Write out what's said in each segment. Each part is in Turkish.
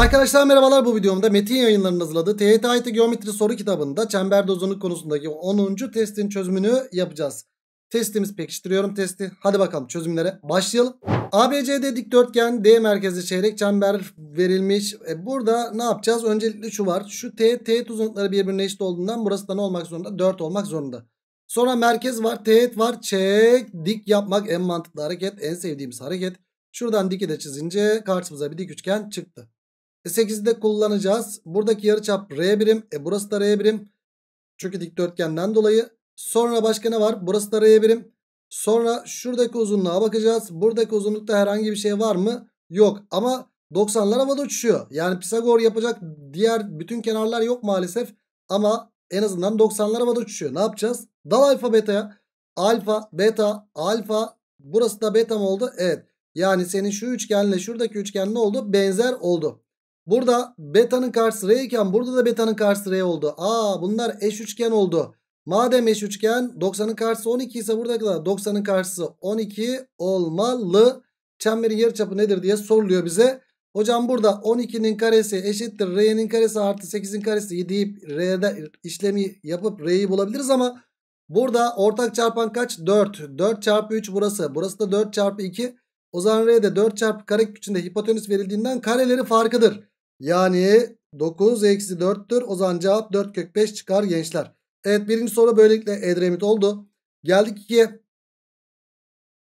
Arkadaşlar merhabalar bu videomda Metin yayınlarının hazırladığı TYT IT Geometri soru kitabında çember dozunu konusundaki 10. testin çözümünü yapacağız. Testimiz pekiştiriyorum testi. Hadi bakalım çözümlere başlayalım. ABCD dikdörtgen D merkezli çeyrek çember verilmiş. E burada ne yapacağız? Öncelikle şu var. Şu T, T uzunlukları birbirine eşit olduğundan burası da ne olmak zorunda? 4 olmak zorunda. Sonra merkez var. Teğet var. Çek, dik yapmak en mantıklı hareket. En sevdiğimiz hareket. Şuradan diki de çizince karşımıza bir dik üçgen çıktı. 8'i de kullanacağız. Buradaki yarıçap R birim. E burası da R birim. Çünkü dikdörtgenden dolayı. Sonra başka ne var? Burası da R birim. Sonra şuradaki uzunluğa bakacağız. Buradaki uzunlukta herhangi bir şey var mı? Yok. Ama 90'lar havada uçuşuyor. Yani Pisagor yapacak diğer bütün kenarlar yok maalesef. Ama en azından 90'lar havada uçuşuyor. Ne yapacağız? Dal alfa beta'ya. Alfa, beta, alfa. Burası da beta mı oldu? Evet. Yani senin şu üçgenle şuradaki üçgen ne oldu? Benzer oldu. Burada beta'nın karşısı R iken burada da beta'nın karşısı R oldu. Aa bunlar eş üçgen oldu. Madem eş üçgen 90'ın karşısı 12 ise burada da 90'ın karşısı 12 olmalı. Çemberin yarıçapı nedir diye soruluyor bize. Hocam burada 12'nin karesi eşittir R'nin karesi artı 8'in karesi deyip R'de işlemi yapıp R'yi bulabiliriz ama burada ortak çarpan kaç? 4. 4 çarpı 3 burası. Burası da 4 çarpı 2. O zaman R'de 4 çarpı kare küçüğünde hipotenüs verildiğinden kareleri farkıdır. Yani 9 eksi 4'tür. O zaman cevap 4 kök 5 çıkar gençler. Evet birinci soru böylelikle Edremit oldu. Geldik 2'ye.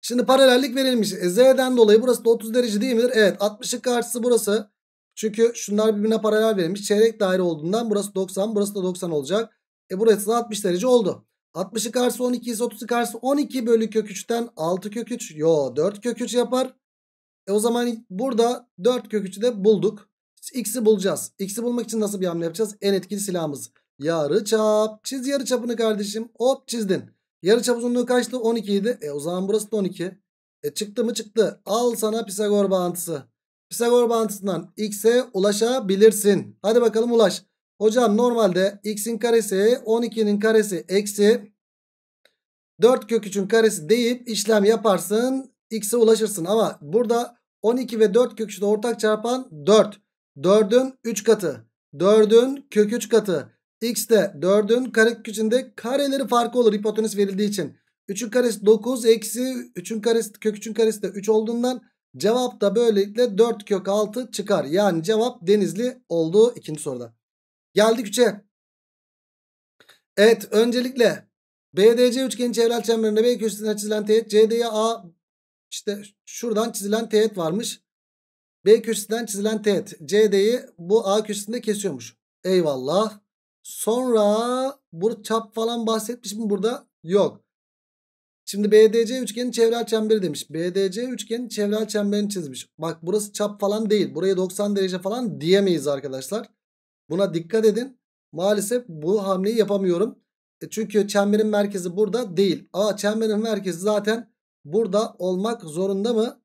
Şimdi paralellik verilmiş. E, Z'den dolayı burası da 30 derece değil midir? Evet 60'ın karşısı burası. Çünkü şunlar birbirine paralel verilmiş. Çeyrek daire olduğundan burası 90 burası da 90 olacak. E burası da 60 derece oldu. 60'ı karşısı 12 ise 30'u karşısı 12 bölü kök 3'ten 6 kök 3. Yo 4 kök 3 yapar. E o zaman burada 4 kök 3'ü de bulduk. X'i bulacağız. X'i bulmak için nasıl bir hamle yapacağız? En etkili silahımız. Yarı çap. Çiz yarı çapını kardeşim. Hop çizdin. Yarı çap uzunluğu kaçtı? 12 idi. E o zaman burası da 12. E çıktı mı çıktı. Al sana Pisagor bağıntısı. Pisagor bağıntısından x'e ulaşabilirsin. Hadi bakalım ulaş. Hocam normalde x'in karesi 12'nin karesi eksi 4 kök 3'ün karesi deyip işlem yaparsın. X'e ulaşırsın ama burada 12 ve 4 kök 3'de ortak çarpan 4. 4'ün 3 katı. 4'ün kök 3 katı. X de 4'ün karekök içinde kareleri farkı olur hipotenüs verildiği için. 3'ün karesi 9 eksi 3'ün karesi kök 3'ün karesi de 3 olduğundan cevap da böylelikle 4 kök 6 çıkar. Yani cevap denizli olduğu ikinci soruda. Geldik 3'e. Evet öncelikle BDC üçgeni çevrel çemberinde B köşesinden çizilen teğet CDA işte şuradan çizilen teğet varmış. B köşesinden çizilen teğet CD'yi bu A köşesinde kesiyormuş. Eyvallah. Sonra bu çap falan bahsetmiş mi burada? Yok. Şimdi BDC üçgeni çevrel çemberi demiş. BDC üçgeni çevrel çemberini çizmiş. Bak burası çap falan değil. Buraya 90 derece falan diyemeyiz arkadaşlar. Buna dikkat edin. Maalesef bu hamleyi yapamıyorum. E çünkü çemberin merkezi burada değil. Aa çemberin merkezi zaten burada olmak zorunda mı?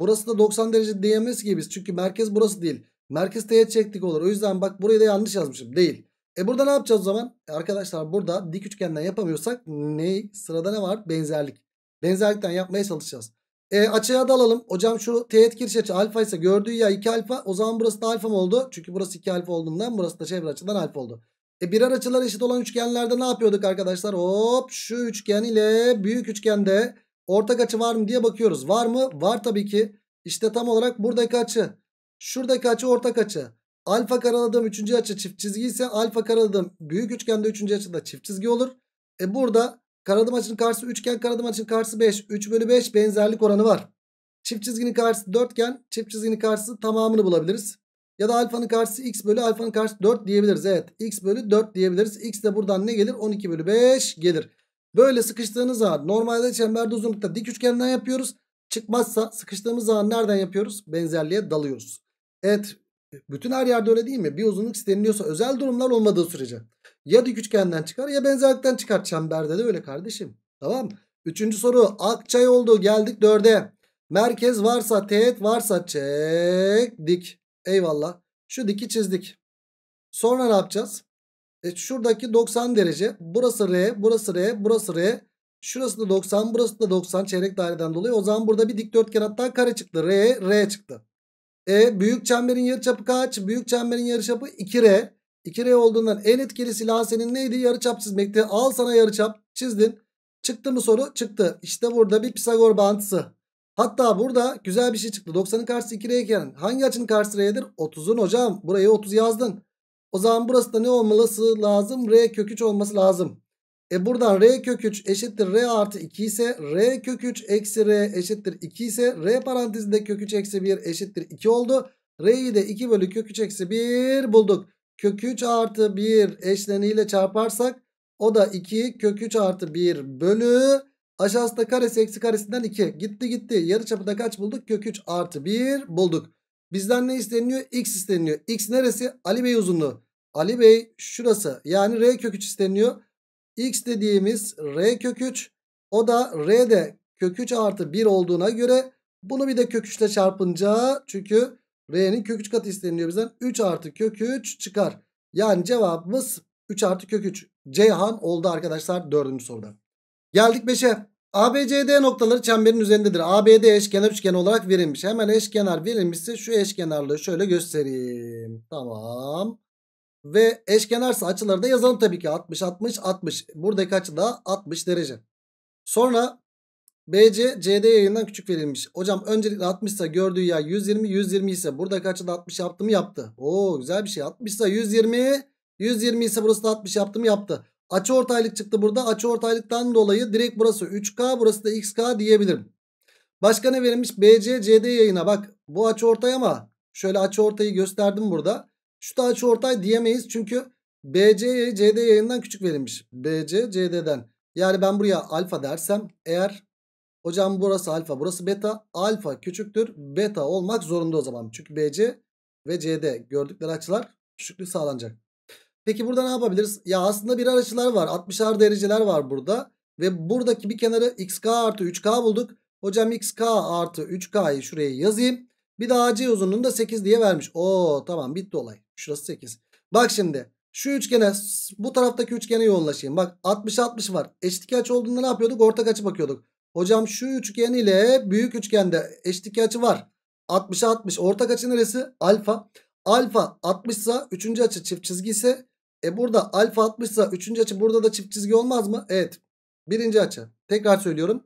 Burası da 90 derece diyemeyiz ki biz. Çünkü merkez burası değil. Merkez teğet çektik olur. O yüzden bak burayı da yanlış yazmışım. Değil. E burada ne yapacağız o zaman? E arkadaşlar burada dik üçgenden yapamıyorsak ne? Sırada ne var? Benzerlik. Benzerlikten yapmaya çalışacağız. E, açıya da alalım. Hocam şu teğet giriş açı alfa ise gördüğü ya 2 alfa. O zaman burası da alfa mı oldu? Çünkü burası 2 alfa olduğundan burası da çevre açıdan alfa oldu. E birer açılar eşit olan üçgenlerde ne yapıyorduk arkadaşlar? Hop şu üçgen ile büyük üçgende Ortak açı var mı diye bakıyoruz. Var mı? Var tabii ki. İşte tam olarak buradaki açı. Şuradaki açı ortak açı. Alfa karaladığım üçüncü açı çift çizgi ise alfa karaladığım büyük üçgende üçüncü açıda çift çizgi olur. E burada karadığım açının karşısı üçgen karadığım açının karşısı 5. 3 bölü 5 benzerlik oranı var. Çift çizginin karşısı dörtgen çift çizginin karşısı tamamını bulabiliriz. Ya da alfanın karşısı x bölü alfanın karşısı 4 diyebiliriz. Evet x bölü 4 diyebiliriz. X de buradan ne gelir? 12 bölü 5 gelir. Böyle sıkıştığınız zaman normalde çemberde uzunlukta dik üçgenden yapıyoruz. Çıkmazsa sıkıştığımız zaman nereden yapıyoruz? Benzerliğe dalıyoruz. Evet bütün her yerde öyle değil mi? Bir uzunluk isteniliyorsa özel durumlar olmadığı sürece. Ya dik üçgenden çıkar ya benzerlikten çıkar. Çemberde de öyle kardeşim. Tamam mı? Üçüncü soru Akçay oldu geldik dörde. Merkez varsa teğet varsa çek dik. Eyvallah. Şu diki çizdik. Sonra ne yapacağız? E şuradaki 90 derece. Burası R, burası R, burası R. Şurası da 90, burası da 90 çeyrek daireden dolayı. O zaman burada bir dikdörtgen hatta kare çıktı. R, R çıktı. E büyük çemberin yarıçapı kaç? Büyük çemberin yarıçapı 2R. 2R olduğundan en etkili silah senin neydi? Yarıçap çizmekti. Al sana yarıçap çizdin. Çıktı mı soru? Çıktı. İşte burada bir Pisagor bağıntısı. Hatta burada güzel bir şey çıktı. 90'ın karşısı 2R iken hangi açının karşısı R'dir? 30'un hocam. Buraya 30 yazdın. O zaman burası da ne olması lazım? R kök 3 olması lazım. E buradan R kök 3 eşittir R artı 2 ise R kök 3 eksi R eşittir 2 ise R parantezinde kök 3 eksi 1 eşittir 2 oldu. R'yi de 2 bölü kök 3 eksi 1 bulduk. Kök 3 artı 1 eşleniyle çarparsak o da 2 kök 3 artı 1 bölü aşağısı karesi eksi karesinden 2 gitti gitti. Yarı çapıda kaç bulduk? Kök 3 artı 1 bulduk. Bizden ne isteniyor? X isteniyor. X neresi? Ali Bey uzunluğu. Ali Bey şurası. Yani R kök 3 isteniyor. X dediğimiz R kök 3. O da R'de kök 3 artı 1 olduğuna göre bunu bir de kök 3 ile çarpınca çünkü R'nin kök 3 katı isteniyor bizden. 3 artı kök 3 çıkar. Yani cevabımız 3 artı kök 3. Ceyhan oldu arkadaşlar 4. soruda. Geldik 5'e. ABCD noktaları çemberin üzerindedir. ABD eşkenar üçgen olarak verilmiş. Hemen eşkenar verilmişse şu eşkenarlığı şöyle göstereyim. Tamam. Ve eşkenarsa açıları da yazalım tabii ki. 60, 60, 60. Buradaki açı da 60 derece. Sonra BC, CD yayından küçük verilmiş. Hocam öncelikle 60 ise gördüğü yer 120, 120 ise buradaki açı da 60 yaptı mı yaptı. Oo güzel bir şey. 60 ise 120, 120 ise burası da 60 yaptı mı yaptı. Açı ortaylık çıktı burada. Açı ortaylıktan dolayı direkt burası 3K burası da XK diyebilirim. Başka ne verilmiş? BC CD yayına bak. Bu açı ortay ama şöyle açı ortayı gösterdim burada. Şu da açı ortay diyemeyiz çünkü BC CD yayından küçük verilmiş. BC CD'den. Yani ben buraya alfa dersem eğer hocam burası alfa burası beta. Alfa küçüktür beta olmak zorunda o zaman. Çünkü BC ve CD gördükleri açılar küçüklük sağlanacak. Peki burada ne yapabiliriz? Ya aslında bir açılar var. 60'ar dereceler var burada. Ve buradaki bir kenarı xk artı 3k bulduk. Hocam xk artı 3k'yı şuraya yazayım. Bir de AC uzunluğunu da 8 diye vermiş. Oo tamam bitti olay. Şurası 8. Bak şimdi şu üçgene bu taraftaki üçgene yoğunlaşayım. Bak 60-60 var. Eşitlik açı olduğunda ne yapıyorduk? Ortak açı bakıyorduk. Hocam şu üçgen ile büyük üçgende eşitlik açı var. 60 60. Ortak açı neresi? Alfa. Alfa 60 ise 3. açı çift çizgi ise e burada alfa 60 ise 3. açı burada da çift çizgi olmaz mı? Evet. Birinci açı. Tekrar söylüyorum.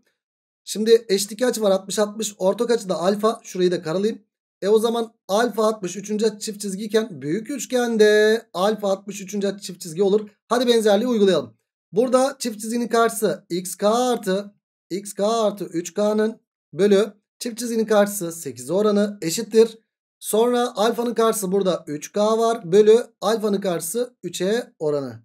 Şimdi eşlik açı var 60-60. Ortak açı da alfa. Şurayı da karalayayım. E o zaman alfa 60 3. açı çift çizgiyken büyük üçgende alfa 60 3. açı çift çizgi olur. Hadi benzerliği uygulayalım. Burada çift çizginin karşısı xk artı xk artı 3k'nın bölü çift çizginin karşısı 8 oranı eşittir. Sonra alfanın karşısı burada 3K var. Bölü alfanın karşısı 3'e oranı.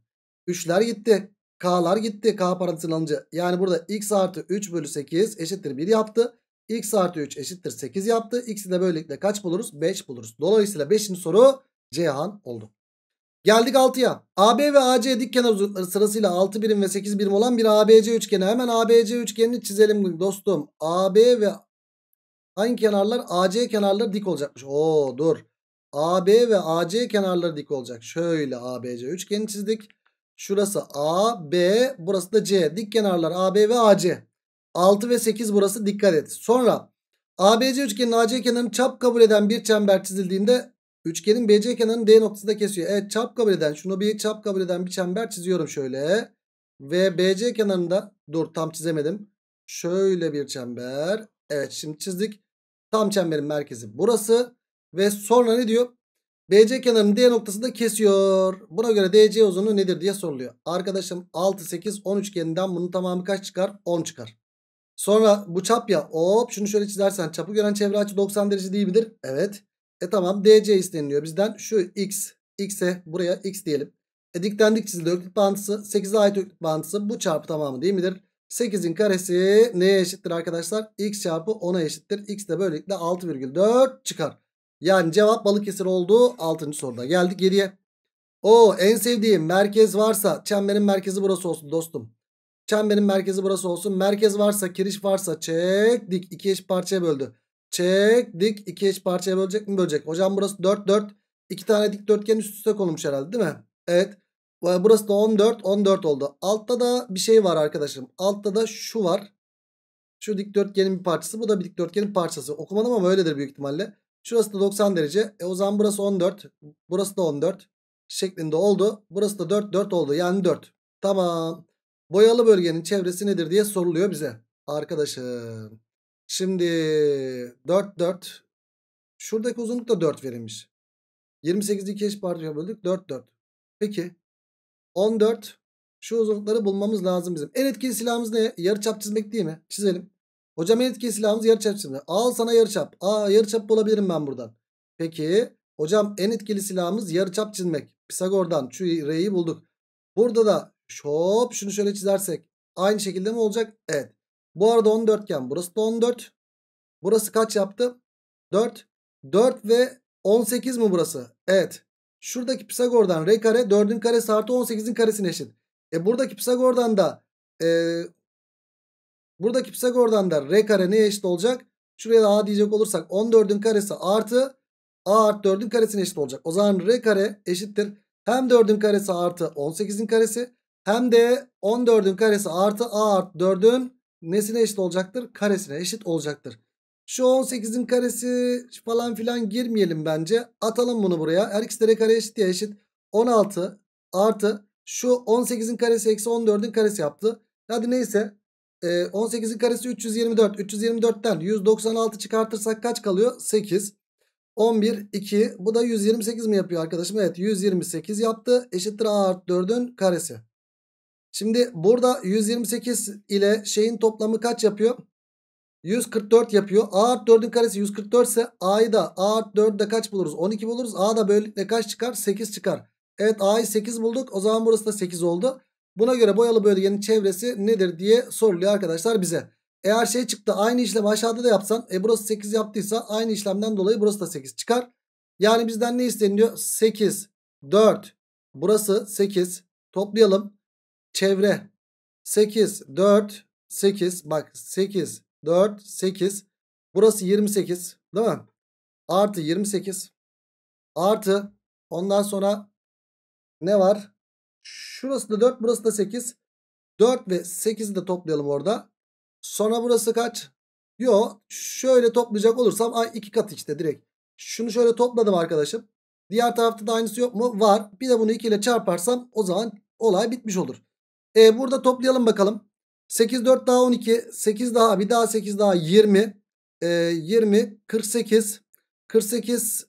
3'ler gitti. K'lar gitti. K parantezin alınca. Yani burada x artı 3 bölü 8 eşittir 1 yaptı. x artı 3 eşittir 8 yaptı. X'i de böylelikle kaç buluruz? 5 buluruz. Dolayısıyla 5. soru Cihan oldu. Geldik 6'ya. AB ve AC dik kenar uzunlukları sırasıyla 6 birim ve 8 birim olan bir ABC üçgeni. Hemen ABC üçgenini çizelim dostum. AB ve Hangi kenarlar? AC kenarları dik olacakmış. Oo dur. AB ve AC kenarları dik olacak. Şöyle ABC üçgeni çizdik. Şurası A, B, burası da C. Dik kenarlar AB ve AC. 6 ve 8 burası dikkat et. Sonra ABC üçgenin AC kenarını çap kabul eden bir çember çizildiğinde üçgenin BC kenarını D noktasında kesiyor. Evet çap kabul eden şunu bir çap kabul eden bir çember çiziyorum şöyle. Ve BC kenarında dur tam çizemedim. Şöyle bir çember. Evet şimdi çizdik. Tam çemberin merkezi burası. Ve sonra ne diyor? BC kenarının D noktasında kesiyor. Buna göre DC uzunluğu nedir diye soruluyor. Arkadaşım 6, 8, 10 üçgeninden bunun tamamı kaç çıkar? 10 çıkar. Sonra bu çap ya hop şunu şöyle çizersen çapı gören çevre açı 90 derece değil midir? Evet. E tamam DC isteniliyor bizden. Şu X, X'e buraya X diyelim. E dikten dik çizildi öklüt bağıntısı. 8'e ait öklüt bağıntısı bu çarpı tamamı değil midir? 8'in karesi neye eşittir arkadaşlar? X çarpı 10'a eşittir. X de böylelikle 6,4 çıkar. Yani cevap Balıkesir oldu. 6. soruda geldik 7'ye. O en sevdiğim merkez varsa çemberin merkezi burası olsun dostum. Çemberin merkezi burası olsun. Merkez varsa kiriş varsa çek dik 2 eş parçaya böldü. Çek dik 2 eş parçaya bölecek mi bölecek. Hocam burası 4 4. 2 tane dikdörtgen üst üste konulmuş herhalde değil mi? Evet. Burası da 14. 14 oldu. Altta da bir şey var arkadaşım. Altta da şu var. Şu dikdörtgenin bir parçası. Bu da bir dikdörtgenin parçası. Okumadım ama öyledir büyük ihtimalle. Şurası da 90 derece. E o zaman burası 14. Burası da 14. Şeklinde oldu. Burası da 4. 4 oldu. Yani 4. Tamam. Boyalı bölgenin çevresi nedir diye soruluyor bize. Arkadaşım. Şimdi 4 4. Şuradaki uzunluk da 4 verilmiş. 28'i 2 eş parçaya böldük. 4 4. Peki. 14. Şu uzunlukları bulmamız lazım bizim. En etkili silahımız ne? Yarıçap çizmek değil mi? Çizelim. Hocam en etkili silahımız yarıçap çizmek. Al sana yarıçap. Aa yarıçap bulabilirim ben buradan. Peki hocam en etkili silahımız yarıçap çizmek. Pisagor'dan şu R'yi bulduk. Burada da şop şunu şöyle çizersek aynı şekilde mi olacak? Evet. Bu arada 14 iken burası da 14. Burası kaç yaptı? 4. 4 ve 18 mi burası? Evet. Şuradaki Pisagor'dan r kare 4'ün karesi artı 18'in karesine eşit. E buradaki Pisagor'dan da e, buradaki Pisagor'dan da r kare neye eşit olacak? Şuraya da a diyecek olursak 14'ün karesi artı a artı 4'ün karesine eşit olacak. O zaman r kare eşittir. Hem 4'ün karesi artı 18'in karesi hem de 14'ün karesi artı a artı 4'ün nesine eşit olacaktır? Karesine eşit olacaktır. Şu 18'in karesi falan filan girmeyelim bence. Atalım bunu buraya. Her ikisi de kare eşit diye eşit. 16 artı şu 18'in karesi eksi 14'ün karesi yaptı. Hadi neyse. 18'in ee, karesi 324. 324'ten 196 çıkartırsak kaç kalıyor? 8. 11, 2. Bu da 128 mi yapıyor arkadaşım? Evet 128 yaptı. Eşittir a artı 4'ün karesi. Şimdi burada 128 ile şeyin toplamı kaç yapıyor? 144 yapıyor. A artı 4'ün karesi 144 ise A'yı da A artı 4 de kaç buluruz? 12 buluruz. A da böylelikle kaç çıkar? 8 çıkar. Evet A'yı 8 bulduk. O zaman burası da 8 oldu. Buna göre boyalı bölgenin çevresi nedir diye soruluyor arkadaşlar bize. Eğer şey çıktı aynı işlem aşağıda da yapsan e burası 8 yaptıysa aynı işlemden dolayı burası da 8 çıkar. Yani bizden ne isteniyor? 8, 4, burası 8 toplayalım. Çevre 8, 4, 8 bak 8, 4, 8. Burası 28 değil mi? Artı 28. Artı ondan sonra ne var? Şurası da 4 burası da 8. 4 ve 8'i de toplayalım orada. Sonra burası kaç? Yo şöyle toplayacak olursam ay iki kat işte direkt. Şunu şöyle topladım arkadaşım. Diğer tarafta da aynısı yok mu? Var. Bir de bunu 2 ile çarparsam o zaman olay bitmiş olur. E, burada toplayalım bakalım. 8 4 daha 12 8 daha bir daha 8 daha 20 e, 20 48 48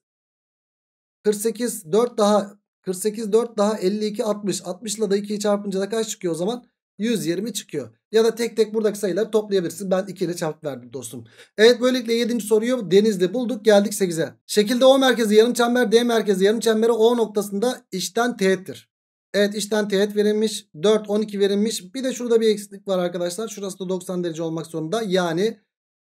48 4 daha 48 4 daha 52 60 60 ile de 2'yi çarpınca da kaç çıkıyor o zaman 120 çıkıyor. Ya da tek tek buradaki sayıları toplayabilirsin. Ben 2 ile çarp verdim dostum. Evet böylelikle 7. soruyu denizde bulduk. Geldik 8'e. Şekilde O merkezi yarım çember D merkezi yarım çemberi O noktasında işten teğettir. Evet içten teğet verilmiş. 4 12 verilmiş. Bir de şurada bir eksiklik var arkadaşlar. Şurası da 90 derece olmak zorunda. Yani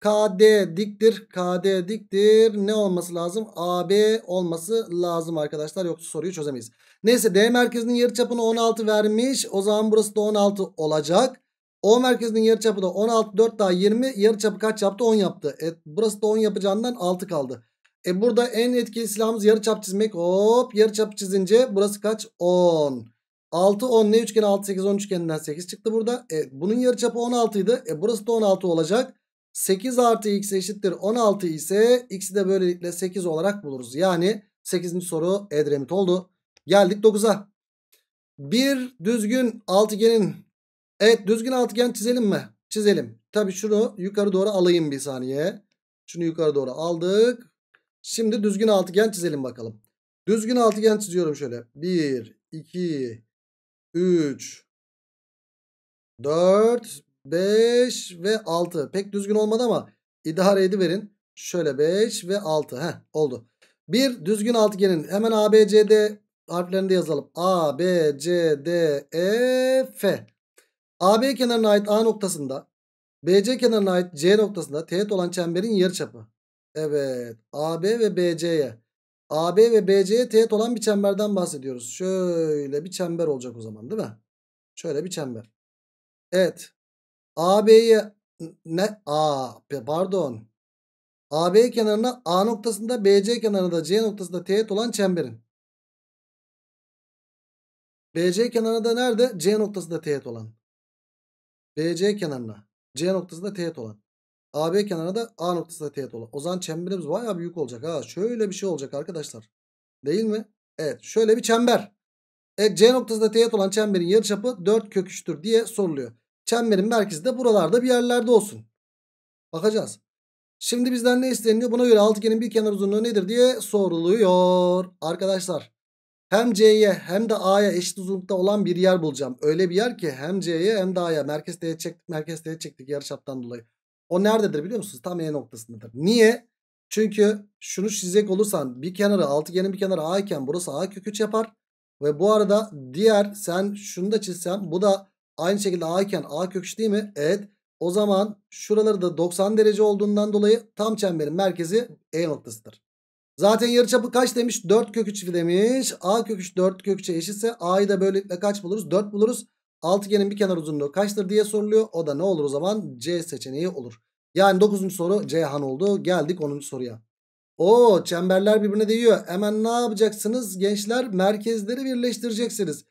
KD diktir. KD diktir. Ne olması lazım? AB olması lazım arkadaşlar. Yoksa soruyu çözemeyiz. Neyse D merkezinin yarıçapını 16 vermiş. O zaman burası da 16 olacak. O merkezinin yarıçapı da 16 4 daha 20. Yarıçapı kaç yaptı? 10 yaptı. E, burası da 10 yapacağından 6 kaldı. E burada en etkili silahımız yarıçap çizmek. Hop yarıçap çizince burası kaç? 10. 6 10 ne üçgeni 6 8 10 üçgeninden 8 çıktı burada. E, bunun yarıçapı 16 idi. E, burası da 16 olacak. 8 artı x eşittir 16 ise x'i de böylelikle 8 olarak buluruz. Yani 8. soru Edremit oldu. Geldik 9'a. Bir düzgün altıgenin evet düzgün altıgen çizelim mi? Çizelim. Tabi şunu yukarı doğru alayım bir saniye. Şunu yukarı doğru aldık. Şimdi düzgün altıgen çizelim bakalım. Düzgün altıgen çiziyorum şöyle. 1, 2, 3, 4, 5 ve 6. Pek düzgün olmadı ama idare ediverin. Şöyle 5 ve 6. Heh oldu. Bir düzgün altıgenin hemen ABCD harflerini de yazalım. A, B, C, D, E, F. AB kenarına ait A noktasında, BC kenarına ait C noktasında teğet olan çemberin yarıçapı. Evet. AB ve BC'ye. AB ve BC'ye teğet olan bir çemberden bahsediyoruz. Şöyle bir çember olacak o zaman değil mi? Şöyle bir çember. Evet. AB'ye ne? A pardon. AB kenarına A noktasında BC kenarında C noktasında teğet olan çemberin. BC kenarında nerede? C noktasında teğet olan. BC kenarına. C noktasında teğet olan. AB kenarına da A noktasına teğet olan. O zaman çemberimiz baya büyük olacak ha. Şöyle bir şey olacak arkadaşlar. Değil mi? Evet şöyle bir çember. Evet C noktasında teğet olan çemberin yarıçapı 4 kök 3'tür diye soruluyor. Çemberin merkezi de buralarda bir yerlerde olsun. Bakacağız. Şimdi bizden ne isteniyor? Buna göre altıgenin bir kenar uzunluğu nedir diye soruluyor. Arkadaşlar hem C'ye hem de A'ya eşit uzunlukta olan bir yer bulacağım. Öyle bir yer ki hem C'ye hem de A'ya merkez teğet çektik, merkez teğet çektik yarıçaptan dolayı. O nerededir biliyor musunuz? Tam E noktasındadır. Niye? Çünkü şunu çizecek olursan bir kenarı altıgenin bir kenarı A iken burası A kök 3 yapar. Ve bu arada diğer sen şunu da çizsem bu da aynı şekilde A iken A kök 3 değil mi? Evet. O zaman şuraları da 90 derece olduğundan dolayı tam çemberin merkezi E noktasıdır. Zaten yarıçapı kaç demiş? 4 kök 3 demiş. A kök 3 4 kök 3'e eşitse A'yı da böylelikle kaç buluruz? 4 buluruz. Altıgenin bir kenar uzunluğu kaçtır diye soruluyor. O da ne olur o zaman? C seçeneği olur. Yani 9. soru Ceyhan oldu. Geldik 10. soruya. O çemberler birbirine değiyor. Hemen ne yapacaksınız gençler? Merkezleri birleştireceksiniz.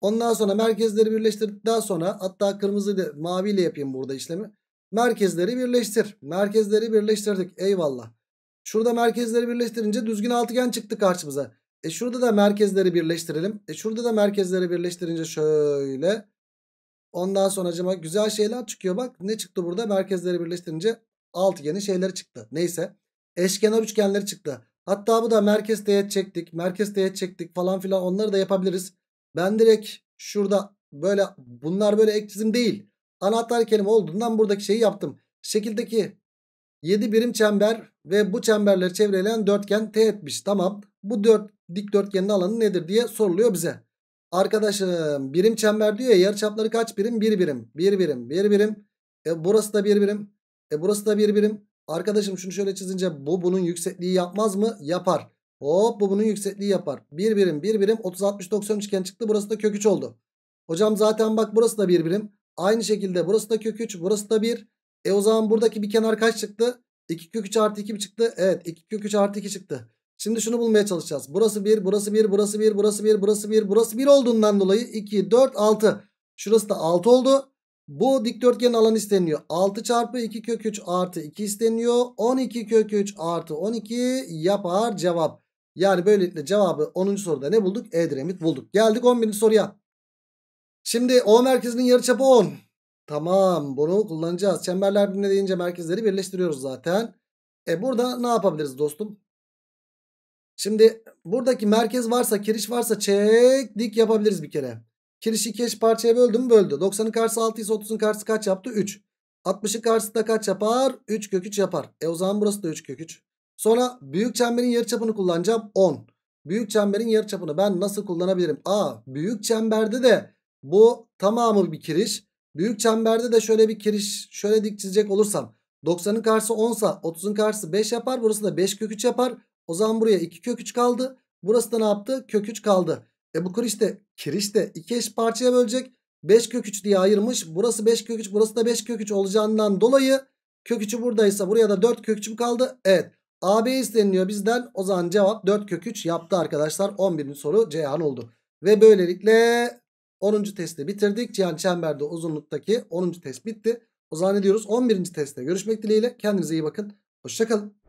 Ondan sonra merkezleri birleştirdikten sonra hatta kırmızı ile maviyle yapayım burada işlemi. Merkezleri birleştir. Merkezleri birleştirdik. Eyvallah. Şurada merkezleri birleştirince düzgün altıgen çıktı karşımıza. E şurada da merkezleri birleştirelim. E şurada da merkezleri birleştirince şöyle. Ondan sonra acaba güzel şeyler çıkıyor. Bak ne çıktı burada? Merkezleri birleştirince altıgeni şeyleri çıktı. Neyse. Eşkenar üçgenleri çıktı. Hatta bu da merkez teğet çektik. Merkez teğet çektik falan filan onları da yapabiliriz. Ben direkt şurada böyle bunlar böyle ek çizim değil. Anahtar kelime olduğundan buradaki şeyi yaptım. Şekildeki 7 birim çember ve bu çemberleri çevreleyen dörtgen teğetmiş. Tamam bu dört dikdörtgenin alanı nedir diye soruluyor bize. Arkadaşım birim çember diyor ya yarıçapları kaç birim? Bir birim. Bir birim. Bir birim. E burası da bir birim. E burası da bir birim. Arkadaşım şunu şöyle çizince bu bunun yüksekliği yapmaz mı? Yapar. Hop bu bunun yüksekliği yapar. Bir birim bir birim 30 60 90 üçgen çıktı. Burası da kök 3 oldu. Hocam zaten bak burası da bir birim. Aynı şekilde burası da kök 3 burası da bir. E o zaman buradaki bir kenar kaç çıktı? 2 kök 3 artı 2 mi çıktı? Evet 2 kök 3 artı 2 çıktı. Şimdi şunu bulmaya çalışacağız. Burası 1, burası 1, burası 1, burası 1, burası 1, burası 1 olduğundan dolayı 2, 4, 6. Şurası da 6 oldu. Bu dikdörtgenin alanı isteniyor. 6 çarpı 2 kök 3 artı 2 isteniyor. 12 kök 3 artı 12 yapar cevap. Yani böylelikle cevabı 10. soruda ne bulduk? Edremit bulduk. Geldik 11. soruya. Şimdi O merkezinin yarıçapı 10. Tamam bunu kullanacağız. Çemberler birbirine deyince merkezleri birleştiriyoruz zaten. E burada ne yapabiliriz dostum? Şimdi buradaki merkez varsa kiriş varsa çek dik yapabiliriz bir kere. Kirişi iki eş parçaya mü böldü. 90'ın karşısı 6 ise 30'un karşısı kaç yaptı? 3. 60'ın karşısı da kaç yapar? 3 kök 3 yapar. E o zaman burası da 3 kök 3. Sonra büyük çemberin yarı çapını kullanacağım 10. Büyük çemberin yarı çapını ben nasıl kullanabilirim? A büyük çemberde de bu tamamı bir kiriş. Büyük çemberde de şöyle bir kiriş şöyle dik çizecek olursam 90'ın karşısı 10 sa 30'un karşısı 5 yapar. Burası da 5 kök 3 yapar. O zaman buraya 2 kök 3 kaldı. Burası da ne yaptı? Kök 3 kaldı. E bu kiriş de, kiriş de 2 eş parçaya bölecek. 5 kök 3 diye ayırmış. Burası 5 kök 3 burası da 5 kök 3 olacağından dolayı kök 3'ü buradaysa buraya da 4 kök 3'üm kaldı. Evet AB isteniliyor bizden. O zaman cevap 4 kök 3 yaptı arkadaşlar. 11. soru Ceyhan oldu. Ve böylelikle 10. testi bitirdik. Cihan Çember'de uzunluktaki 10. test bitti. O zaman ne diyoruz? 11. testte görüşmek dileğiyle. Kendinize iyi bakın. Hoşçakalın.